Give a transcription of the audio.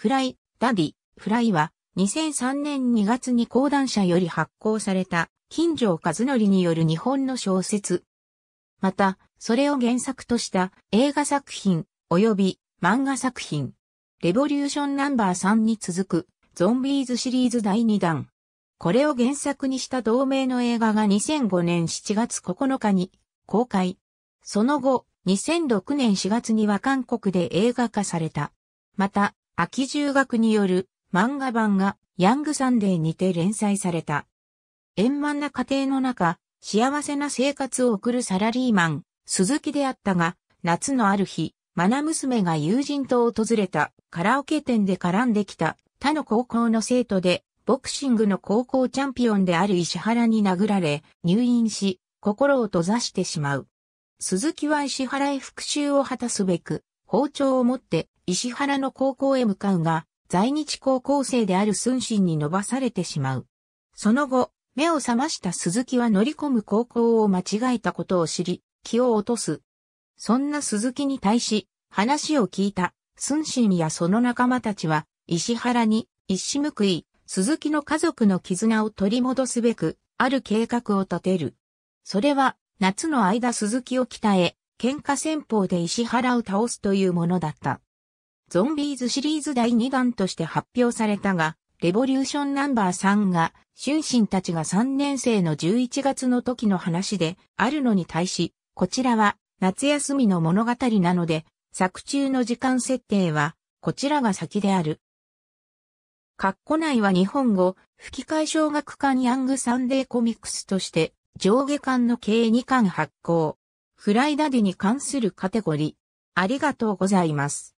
フライ、ダディ、フライは、2003年2月に講談社より発行された、金城和則による日本の小説。また、それを原作とした映画作品、及び漫画作品、レボリューションナンバー3に続く、ゾンビーズシリーズ第2弾。これを原作にした同名の映画が2005年7月9日に公開。その後、2006年4月には韓国で映画化された。また、秋中学による漫画版がヤングサンデーにて連載された。円満な家庭の中、幸せな生活を送るサラリーマン、鈴木であったが、夏のある日、マナ娘が友人と訪れたカラオケ店で絡んできた他の高校の生徒で、ボクシングの高校チャンピオンである石原に殴られ、入院し、心を閉ざしてしまう。鈴木は石原へ復讐を果たすべく、包丁を持って石原の高校へ向かうが、在日高校生である寸心に伸ばされてしまう。その後、目を覚ました鈴木は乗り込む高校を間違えたことを知り、気を落とす。そんな鈴木に対し、話を聞いた、寸心やその仲間たちは、石原に、一矢報い、鈴木の家族の絆を取り戻すべく、ある計画を立てる。それは、夏の間鈴木を鍛え、喧嘩戦法で石原を倒すというものだった。ゾンビーズシリーズ第2弾として発表されたが、レボリューションナンバー3が、春神たちが3年生の11月の時の話であるのに対し、こちらは夏休みの物語なので、作中の時間設定は、こちらが先である。括弧内は日本語、吹き替え小学館ヤングサンデーコミックスとして、上下巻の計2巻発行。フライダディに関するカテゴリー。ありがとうございます。